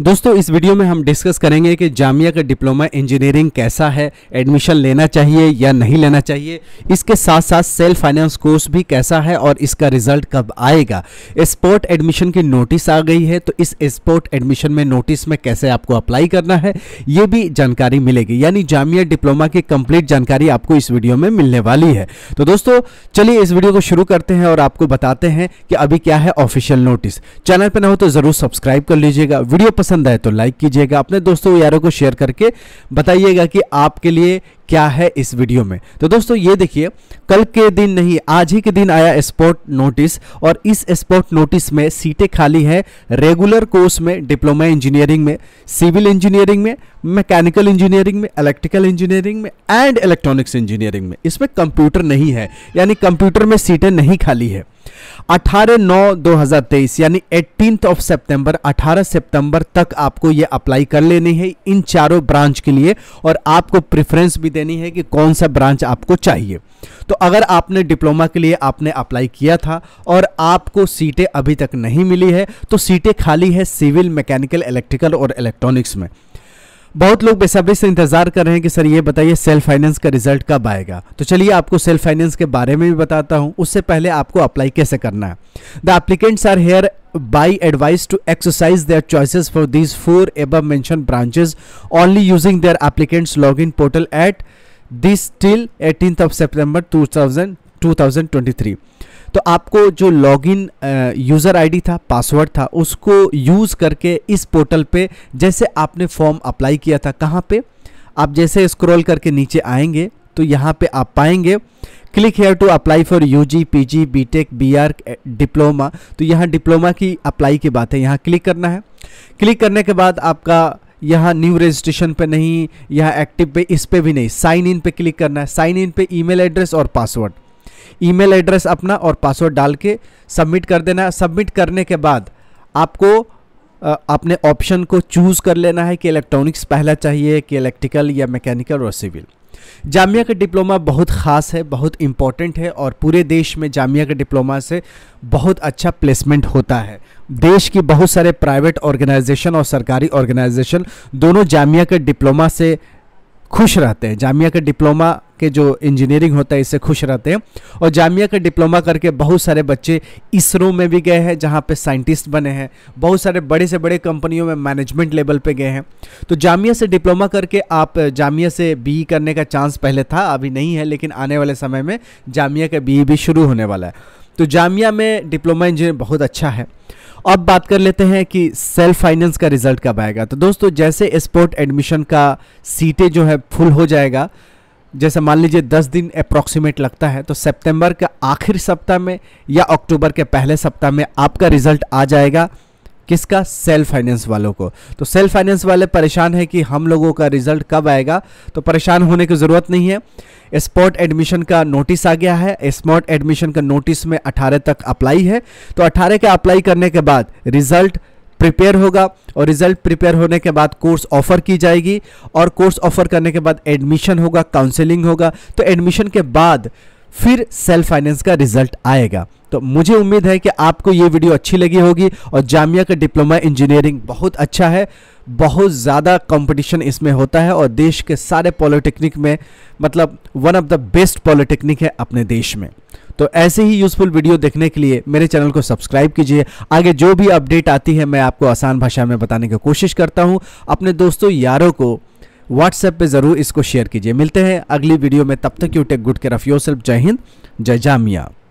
दोस्तों इस वीडियो में हम डिस्कस करेंगे कि जामिया का डिप्लोमा इंजीनियरिंग कैसा है एडमिशन लेना चाहिए या नहीं लेना चाहिए इसके साथ साथ सेल्फ फाइनेंस कोर्स भी कैसा है और इसका रिजल्ट कब आएगा स्पोर्ट एडमिशन की नोटिस आ गई है तो इस स्पोर्ट एडमिशन में नोटिस में कैसे आपको अप्लाई करना है ये भी जानकारी मिलेगी यानी जामिया डिप्लोमा की कंप्लीट जानकारी आपको इस वीडियो में मिलने वाली है तो दोस्तों चलिए इस वीडियो को शुरू करते हैं और आपको बताते हैं कि अभी क्या है ऑफिशियल नोटिस चैनल पर ना हो तो जरूर सब्सक्राइब कर लीजिएगा वीडियो पसंद आए तो लाइक कीजिएगा अपने दोस्तों यारों को शेयर करके बताइएगा कि आपके लिए क्या है इस वीडियो में तो दोस्तों ये देखिए कल के दिन नहीं आज ही के दिन आया स्पोर्ट नोटिस और इस स्पोर्ट नोटिस में सीटें खाली हैं रेगुलर कोर्स में डिप्लोमा इंजीनियरिंग में सिविल इंजीनियरिंग में मैकेनिकल इंजीनियरिंग में इलेक्ट्रिकल इंजीनियरिंग में एंड इलेक्ट्रॉनिक्स इंजीनियरिंग में इसमें कंप्यूटर नहीं है यानी कंप्यूटर में सीटें नहीं खाली है 18 नौ 2023 यानी एटीन ऑफ सितंबर 18 सितंबर तक आपको ये अप्लाई कर लेनी है इन चारों ब्रांच के लिए और आपको प्रेफरेंस भी देनी है कि कौन सा ब्रांच आपको चाहिए तो अगर आपने डिप्लोमा के लिए आपने अप्लाई किया था और आपको सीटें अभी तक नहीं मिली है तो सीटें खाली है सिविल मैकेनिकल इलेक्ट्रिकल और इलेक्ट्रॉनिक्स में बहुत लोग बेसब्री से इंतज़ार कर रहे हैं कि सर ये बताइए सेल्फ फाइनेंस का रिजल्ट कब आएगा तो चलिए आपको सेल्फ फाइनेंस के बारे में भी बताता हूँ उससे पहले आपको अप्लाई कैसे करना है the applicants are here by advice to exercise their choices for these four above mentioned branches only using their applicants login portal at this till 18th of september 2000 2023 तो आपको जो लॉगिन यूज़र आईडी था password था उसको use करके इस portal पे जैसे आपने फॉर्म अप्लाई किया था कहाँ पे आप जैसे स्क्रॉल करके नीचे आएंगे तो यहाँ पे आप पाएंगे click here to apply for U G P G B tech B R diploma तो यहाँ डिप्लोमा की अप्लाई की बात है यहाँ क्लिक करना है क्लिक करने के बाद आपका यहाँ न्यू रजिस्ट्रेशन पे नहीं यहाँ एक्टिव पे इस पे भी नहीं साइन इन पे क्लिक करना है साइन इन पे ईमेल एड्रेस और पासवर्ड ईमेल एड्रेस अपना और पासवर्ड डाल के सबमिट कर देना है सबमिट करने के बाद आपको अपने ऑप्शन को चूज़ कर लेना है कि इलेक्ट्रॉनिक्स पहला चाहिए कि इलेक्ट्रिकल या मैकेनिकल और सिविल जामिया का डिप्लोमा बहुत ख़ास है बहुत इम्पॉर्टेंट है और पूरे देश में जामिया के डिप्लोमा से बहुत अच्छा प्लेसमेंट होता है देश की बहुत सारे प्राइवेट ऑर्गेनाइजेशन और सरकारी ऑर्गेनाइजेशन दोनों जामिया के डिप्लोमा से खुश रहते हैं जामिया का डिप्लोमा के जो इंजीनियरिंग होता है इससे खुश रहते हैं और जामिया का डिप्लोमा करके बहुत सारे बच्चे इसरो में भी गए हैं जहाँ पे साइंटिस्ट बने हैं बहुत सारे बड़े से बड़े कंपनियों में मैनेजमेंट लेवल पे गए हैं तो जामिया से डिप्लोमा करके आप जामिया से बी e करने का चांस पहले था अभी नहीं है लेकिन आने वाले समय में जामिया का बी e भी शुरू होने वाला है तो जामिया में डिप्लोमा इंजीनियर बहुत अच्छा है अब बात कर लेते हैं कि सेल्फ फाइनेंस का रिजल्ट कब आएगा तो दोस्तों जैसे स्पोर्ट एडमिशन का सीटें जो है फुल हो जाएगा जैसे मान लीजिए दस दिन अप्रॉक्सीमेट लगता है तो सितंबर के आखिर सप्ताह में या अक्टूबर के पहले सप्ताह में आपका रिजल्ट आ जाएगा किसका सेल्फ फाइनेंस वालों को तो सेल्फ फाइनेंस वाले परेशान हैं कि हम लोगों का रिजल्ट कब आएगा तो परेशान होने की ज़रूरत नहीं है स्पॉट एडमिशन का नोटिस आ गया है स्पॉट एडमिशन का नोटिस में 18 तक अप्लाई है तो 18 के अप्लाई करने के बाद रिजल्ट प्रिपेयर होगा और रिजल्ट प्रिपेयर होने के बाद कोर्स ऑफर की जाएगी और कोर्स ऑफर करने के बाद एडमिशन होगा काउंसलिंग होगा तो एडमिशन के बाद फिर सेल्फ फाइनेंस का रिजल्ट आएगा तो मुझे उम्मीद है कि आपको ये वीडियो अच्छी लगी होगी और जामिया का डिप्लोमा इंजीनियरिंग बहुत अच्छा है बहुत ज़्यादा कंपटीशन इसमें होता है और देश के सारे पॉलिटेक्निक में मतलब one of the best polytechnic है अपने देश में तो ऐसे ही यूजफुल वीडियो देखने के लिए मेरे चैनल को सब्सक्राइब कीजिए आगे जो भी अपडेट आती है मैं आपको आसान भाषा में बताने की कोशिश करता हूँ अपने दोस्तों यारों को व्हाट्सएप पे ज़रूर इसको शेयर कीजिए मिलते हैं अगली वीडियो में तब तक you take good care of yourself जय हिंद जय जामिया